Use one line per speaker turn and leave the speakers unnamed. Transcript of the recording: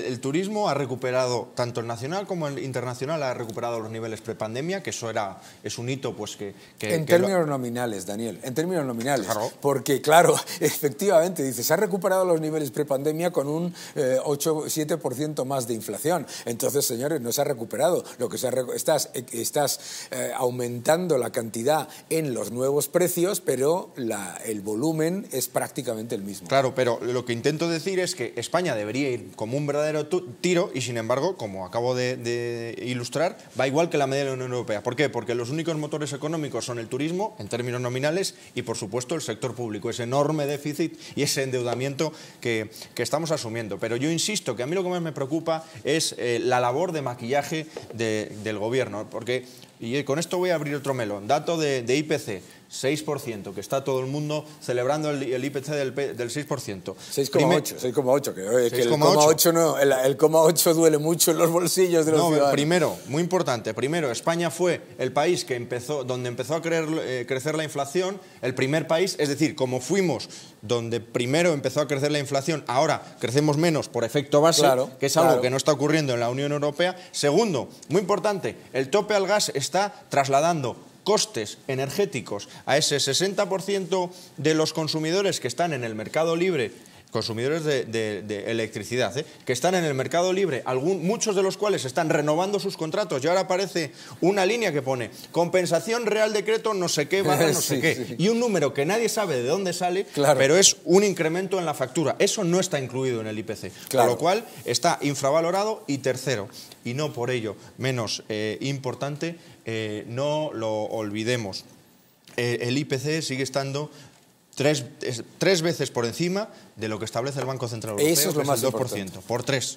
El turismo ha recuperado, tanto el nacional como el internacional, ha recuperado los niveles prepandemia, que
eso era, es un hito pues que... en términos nominales, Daniel, en términos nominales. Porque, claro, efectivamente, dice, se ha recuperado los niveles prepandemia con un 8-7% eh, más de inflación. Entonces, señores, no se ha recuperado. Lo que se estás, eh, estás eh, aumentando la cantidad en los nuevos precios, pero la, el volumen es prácticamente el mismo.
Claro, pero lo que intento decir es que España debería ir como un verdadero tiro y, sin embargo, como acabo de, ilustrar, va igual que la media de la Unión Europea. ¿Por qué? Porque los únicos motores económicos son el turismo, en términos nominales, y, por supuesto, el sector público, ese enorme déficit y ese endeudamiento que, estamos asumiendo. Pero yo insisto que a mí lo que más me preocupa es eh, la labor de maquillaje del Gobierno, porque, y con esto voy a abrir otro melón, dato de IPC, 6%, que está todo el mundo celebrando el, IPC del, 6%. 6,8,
6,8, que, eh, que el 8 no, el, duele mucho en los bolsillos de los no, Primero,
muy importante, primero, España fue el país que empezó, donde empezó a eh, crecer la inflación, el primer país, es decir, como fuimos donde primero empezó a crecer la inflación, ahora crecemos menos por efecto base, que es algo que no está ocurriendo en la Unión Europea. Segundo, muy importante, el tope al gas está trasladando costes energéticos a ese 60% de los consumidores que están en el mercado libre consumidores de, electricidad, ¿eh? que están en el mercado libre, muchos de los cuales están renovando sus contratos y ahora aparece una línea que pone compensación real decreto no sé qué barra no sé qué y un número que nadie sabe de dónde sale, pero es un incremento en la factura. Eso no está incluido en el IPC, claro. lo cual está infravalorado y tercero, y no por ello menos eh, importante, eh, no lo olvidemos. el IPC sigue estando Tres, tres veces por encima de lo que establece el Banco Central Europeo, Eso es lo que es el 2%, por tres.